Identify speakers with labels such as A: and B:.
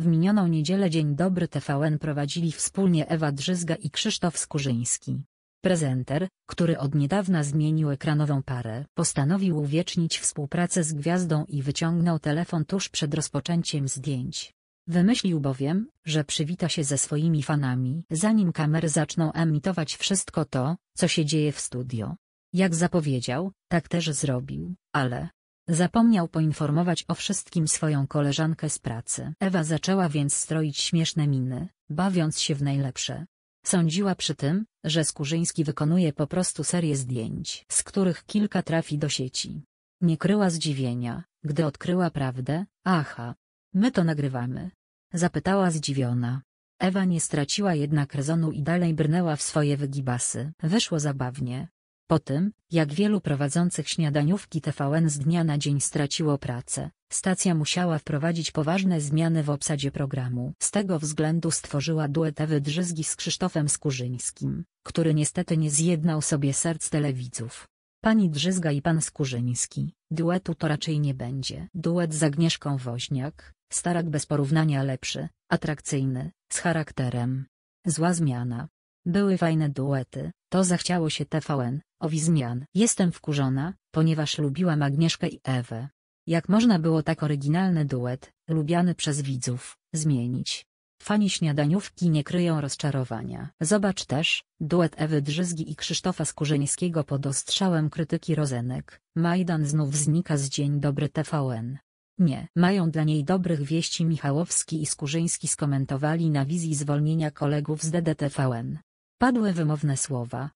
A: W minioną niedzielę Dzień Dobry TVN prowadzili wspólnie Ewa Drzyzga i Krzysztof Skurzyński. Prezenter, który od niedawna zmienił ekranową parę, postanowił uwiecznić współpracę z gwiazdą i wyciągnął telefon tuż przed rozpoczęciem zdjęć. Wymyślił bowiem, że przywita się ze swoimi fanami, zanim kamery zaczną emitować wszystko to, co się dzieje w studio. Jak zapowiedział, tak też zrobił, ale, Zapomniał poinformować o wszystkim swoją koleżankę z pracy. Ewa zaczęła więc stroić śmieszne miny, bawiąc się w najlepsze. Sądziła przy tym, że Skurzyński wykonuje po prostu serię zdjęć, z których kilka trafi do sieci. Nie kryła zdziwienia, gdy odkryła prawdę, aha, my to nagrywamy. Zapytała zdziwiona. Ewa nie straciła jednak rezonu i dalej brnęła w swoje wygibasy. Wyszło zabawnie, po tym, jak wielu prowadzących śniadaniówki TVN z dnia na dzień straciło pracę, stacja musiała wprowadzić poważne zmiany w obsadzie programu. Z tego względu stworzyła duet Ewy Drzyzgi z Krzysztofem Skurzyńskim, który niestety nie zjednał sobie serc telewidzów. Pani Drzyzga i pan Skurzyński, duetu to raczej nie będzie. Duet z Agnieszką Woźniak, starak bez porównania lepszy, atrakcyjny, z charakterem. Zła zmiana. Były fajne duety, to zachciało się TVN, owi zmian. Jestem wkurzona, ponieważ lubiła Agnieszkę i Ewę. Jak można było tak oryginalny duet, lubiany przez widzów, zmienić? Fani śniadaniówki nie kryją rozczarowania. Zobacz też, duet Ewy Drzyzgi i Krzysztofa Skurzyńskiego pod ostrzałem krytyki Rozenek, Majdan znów znika z Dzień Dobry TVN. Nie. Mają dla niej dobrych wieści Michałowski i Skurzyński skomentowali na wizji zwolnienia kolegów z DDTVN. Padłe wymowne słowa